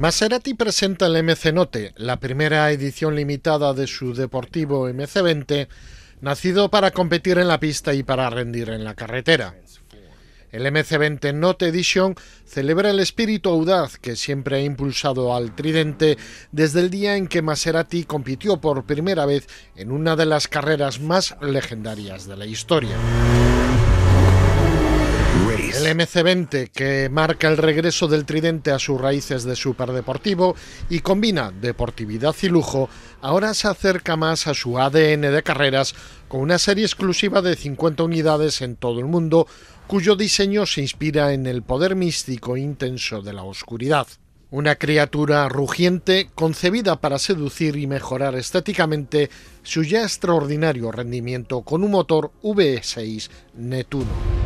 Maserati presenta el MC Note, la primera edición limitada de su deportivo MC20, nacido para competir en la pista y para rendir en la carretera. El MC20 Note Edition celebra el espíritu audaz que siempre ha impulsado al Tridente desde el día en que Maserati compitió por primera vez en una de las carreras más legendarias de la historia. MC20 que marca el regreso del tridente a sus raíces de superdeportivo y combina deportividad y lujo, ahora se acerca más a su ADN de carreras con una serie exclusiva de 50 unidades en todo el mundo, cuyo diseño se inspira en el poder místico intenso de la oscuridad. Una criatura rugiente concebida para seducir y mejorar estéticamente su ya extraordinario rendimiento con un motor V6 Netuno.